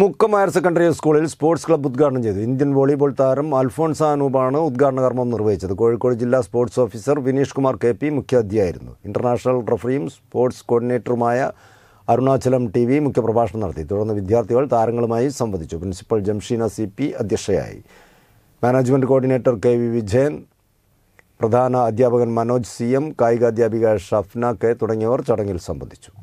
Mukkam higher secondary സ്കൂളിൽ sports club ഉദ്ഘാടനം ചെയ്തു ഇന്ത്യൻ വോളിബോൾ താരം അൽഫോൺസ് അനൂപാണ് ഉദ്ഘാടന കർമ്മം നിർവഹിച്ചത് കോഴിക്കോട് ജില്ലാ sports officer Vineesh Kumar K P മുഖ്യാതിഥിയായിരുന്നു ഇന്റർനാഷണൽ റഫറിയും സ്പോർട്സ് കോർഡിനേറ്ററുമായ അരുണാചലം ടി വി മുഖ്യപ്രഭാഷണം നടത്തി തുടർന്ന് വിദ്യാർത്ഥികൾ താരങ്ങളുമായി സംവദിച്ചു പ്രിൻസിപ്പൽ ജംഷീന സി പി അധ്യക്ഷയായി management coordinator K V Vijayan പ്രധാന അധ്യാപകൻ മനോജ് സി എം കായികാധ്യാപിക ഷഫ്ന കെ തുടങ്ങിയവർ ചടങ്ങിൽ സംബന്ധിച്ചു